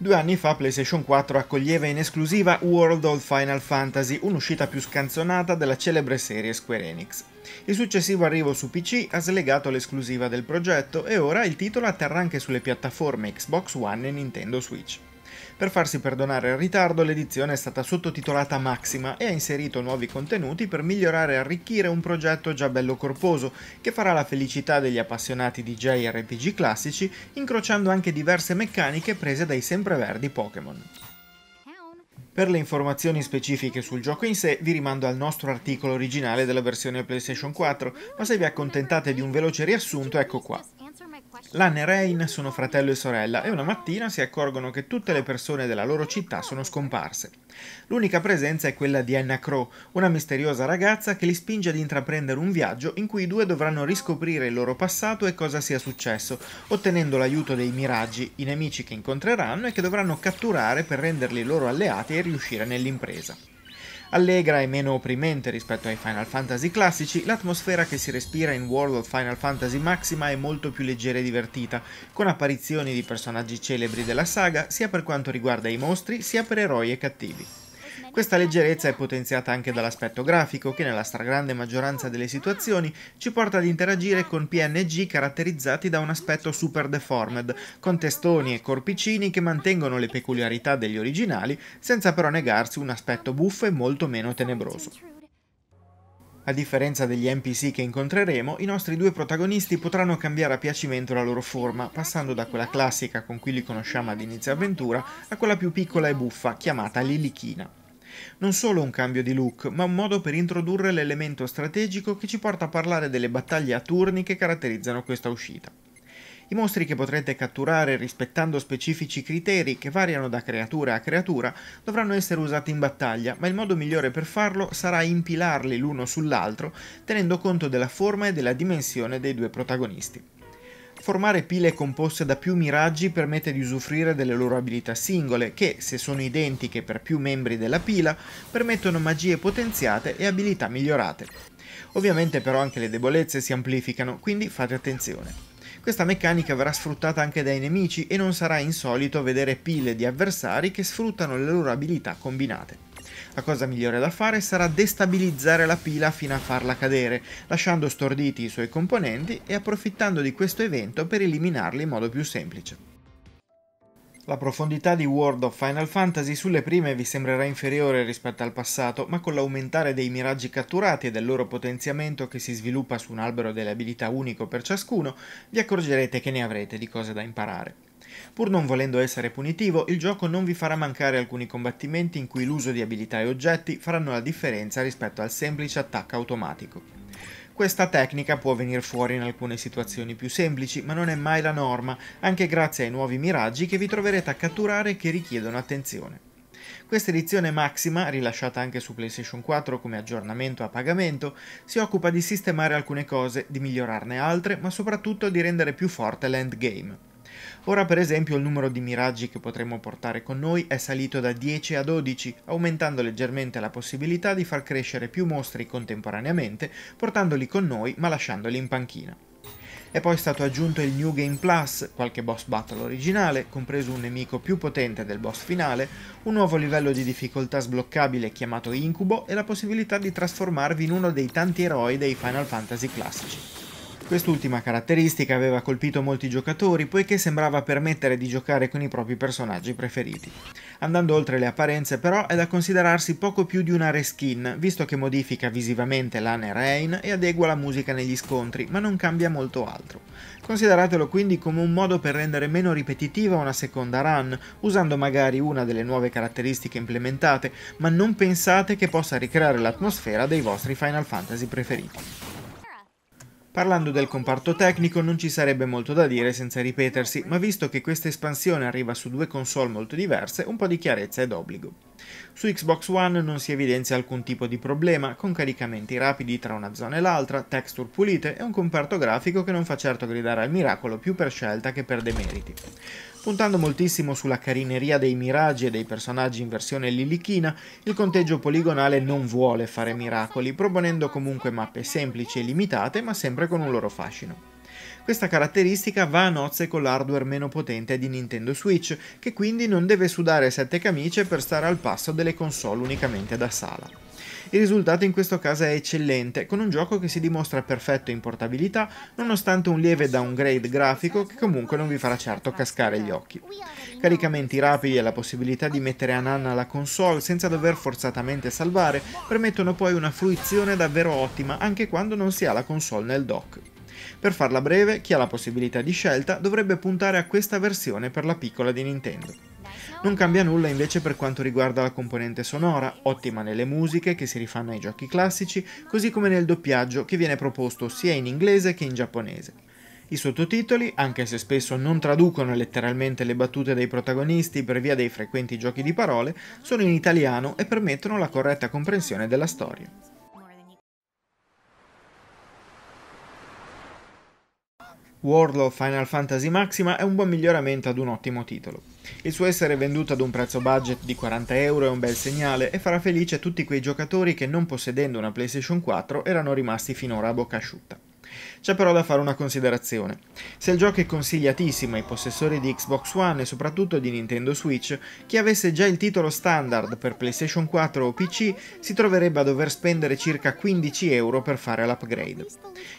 Due anni fa PlayStation 4 accoglieva in esclusiva World of Final Fantasy, un'uscita più scanzonata della celebre serie Square Enix. Il successivo arrivo su PC ha slegato l'esclusiva del progetto e ora il titolo atterrà anche sulle piattaforme Xbox One e Nintendo Switch. Per farsi perdonare il ritardo, l'edizione è stata sottotitolata Maxima e ha inserito nuovi contenuti per migliorare e arricchire un progetto già bello corposo, che farà la felicità degli appassionati di JRPG classici, incrociando anche diverse meccaniche prese dai sempreverdi Pokémon. Per le informazioni specifiche sul gioco in sé vi rimando al nostro articolo originale della versione PlayStation 4, ma se vi accontentate di un veloce riassunto ecco qua. Lan e Rain sono fratello e sorella e una mattina si accorgono che tutte le persone della loro città sono scomparse. L'unica presenza è quella di Anna Crow, una misteriosa ragazza che li spinge ad intraprendere un viaggio in cui i due dovranno riscoprire il loro passato e cosa sia successo, ottenendo l'aiuto dei miraggi, i nemici che incontreranno e che dovranno catturare per renderli loro alleati e riuscire nell'impresa. Allegra e meno opprimente rispetto ai Final Fantasy classici, l'atmosfera che si respira in World of Final Fantasy Maxima è molto più leggera e divertita, con apparizioni di personaggi celebri della saga sia per quanto riguarda i mostri sia per eroi e cattivi. Questa leggerezza è potenziata anche dall'aspetto grafico che nella stragrande maggioranza delle situazioni ci porta ad interagire con PNG caratterizzati da un aspetto super deformed, con testoni e corpicini che mantengono le peculiarità degli originali senza però negarsi un aspetto buffo e molto meno tenebroso. A differenza degli NPC che incontreremo, i nostri due protagonisti potranno cambiare a piacimento la loro forma, passando da quella classica con cui li conosciamo ad inizio avventura a quella più piccola e buffa chiamata Lilichina. Non solo un cambio di look, ma un modo per introdurre l'elemento strategico che ci porta a parlare delle battaglie a turni che caratterizzano questa uscita. I mostri che potrete catturare rispettando specifici criteri che variano da creatura a creatura dovranno essere usati in battaglia, ma il modo migliore per farlo sarà impilarli l'uno sull'altro, tenendo conto della forma e della dimensione dei due protagonisti. Formare pile composte da più miraggi permette di usufruire delle loro abilità singole, che, se sono identiche per più membri della pila, permettono magie potenziate e abilità migliorate. Ovviamente però anche le debolezze si amplificano, quindi fate attenzione. Questa meccanica verrà sfruttata anche dai nemici e non sarà insolito vedere pile di avversari che sfruttano le loro abilità combinate. La cosa migliore da fare sarà destabilizzare la pila fino a farla cadere, lasciando storditi i suoi componenti e approfittando di questo evento per eliminarli in modo più semplice. La profondità di World of Final Fantasy sulle prime vi sembrerà inferiore rispetto al passato, ma con l'aumentare dei miraggi catturati e del loro potenziamento che si sviluppa su un albero delle abilità unico per ciascuno, vi accorgerete che ne avrete di cose da imparare. Pur non volendo essere punitivo, il gioco non vi farà mancare alcuni combattimenti in cui l'uso di abilità e oggetti faranno la differenza rispetto al semplice attacco automatico. Questa tecnica può venire fuori in alcune situazioni più semplici, ma non è mai la norma, anche grazie ai nuovi miraggi che vi troverete a catturare e che richiedono attenzione. Questa edizione Maxima, rilasciata anche su PlayStation 4 come aggiornamento a pagamento, si occupa di sistemare alcune cose, di migliorarne altre, ma soprattutto di rendere più forte l'endgame. Ora per esempio il numero di miraggi che potremmo portare con noi è salito da 10 a 12, aumentando leggermente la possibilità di far crescere più mostri contemporaneamente, portandoli con noi ma lasciandoli in panchina. È poi stato aggiunto il New Game Plus, qualche boss battle originale, compreso un nemico più potente del boss finale, un nuovo livello di difficoltà sbloccabile chiamato Incubo e la possibilità di trasformarvi in uno dei tanti eroi dei Final Fantasy classici. Quest'ultima caratteristica aveva colpito molti giocatori poiché sembrava permettere di giocare con i propri personaggi preferiti. Andando oltre le apparenze però è da considerarsi poco più di una reskin, visto che modifica visivamente l'Ane Rain e adegua la musica negli scontri, ma non cambia molto altro. Consideratelo quindi come un modo per rendere meno ripetitiva una seconda run, usando magari una delle nuove caratteristiche implementate, ma non pensate che possa ricreare l'atmosfera dei vostri Final Fantasy preferiti. Parlando del comparto tecnico non ci sarebbe molto da dire senza ripetersi, ma visto che questa espansione arriva su due console molto diverse, un po' di chiarezza è d'obbligo. Su Xbox One non si evidenzia alcun tipo di problema, con caricamenti rapidi tra una zona e l'altra, texture pulite e un comparto grafico che non fa certo gridare al miracolo più per scelta che per demeriti. Puntando moltissimo sulla carineria dei miraggi e dei personaggi in versione lilichina, il conteggio poligonale non vuole fare miracoli, proponendo comunque mappe semplici e limitate ma sempre con un loro fascino. Questa caratteristica va a nozze con l'hardware meno potente di Nintendo Switch, che quindi non deve sudare sette camicie per stare al passo delle console unicamente da sala. Il risultato in questo caso è eccellente, con un gioco che si dimostra perfetto in portabilità, nonostante un lieve downgrade grafico che comunque non vi farà certo cascare gli occhi. Caricamenti rapidi e la possibilità di mettere a nanna la console senza dover forzatamente salvare permettono poi una fruizione davvero ottima anche quando non si ha la console nel dock. Per farla breve, chi ha la possibilità di scelta dovrebbe puntare a questa versione per la piccola di Nintendo. Non cambia nulla invece per quanto riguarda la componente sonora, ottima nelle musiche che si rifanno ai giochi classici, così come nel doppiaggio che viene proposto sia in inglese che in giapponese. I sottotitoli, anche se spesso non traducono letteralmente le battute dei protagonisti per via dei frequenti giochi di parole, sono in italiano e permettono la corretta comprensione della storia. World of Final Fantasy Maxima è un buon miglioramento ad un ottimo titolo. Il suo essere venduto ad un prezzo budget di 40 euro è un bel segnale e farà felice tutti quei giocatori che non possedendo una PlayStation 4 erano rimasti finora a bocca asciutta. C'è però da fare una considerazione. Se il gioco è consigliatissimo ai possessori di Xbox One e soprattutto di Nintendo Switch, chi avesse già il titolo standard per PlayStation 4 o PC si troverebbe a dover spendere circa 15 euro per fare l'upgrade.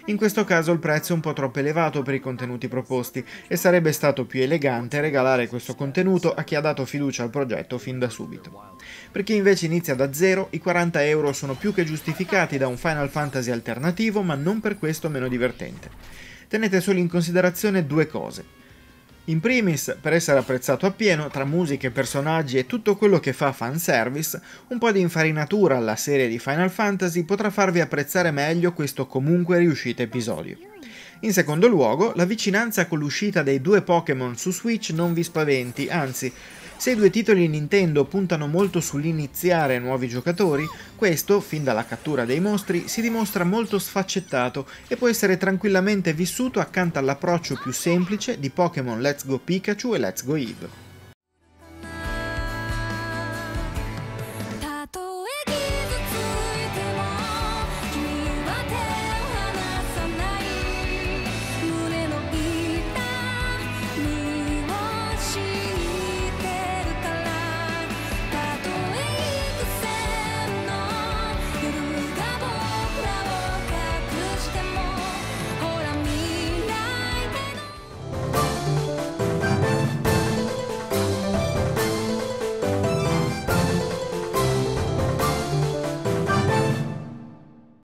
In questo caso il prezzo è un po' troppo elevato per i contenuti proposti e sarebbe stato più elegante regalare questo contenuto a chi ha dato fiducia al progetto fin da subito. Per chi invece inizia da zero, i 40 euro sono più che giustificati da un Final Fantasy alternativo, ma non per questo meno divertente. Tenete solo in considerazione due cose. In primis, per essere apprezzato appieno, tra musiche, personaggi e tutto quello che fa fanservice, un po' di infarinatura alla serie di Final Fantasy potrà farvi apprezzare meglio questo comunque riuscito episodio. In secondo luogo, la vicinanza con l'uscita dei due Pokémon su Switch non vi spaventi, anzi, se i due titoli Nintendo puntano molto sull'iniziare nuovi giocatori, questo, fin dalla cattura dei mostri, si dimostra molto sfaccettato e può essere tranquillamente vissuto accanto all'approccio più semplice di Pokémon Let's Go Pikachu e Let's Go Eve.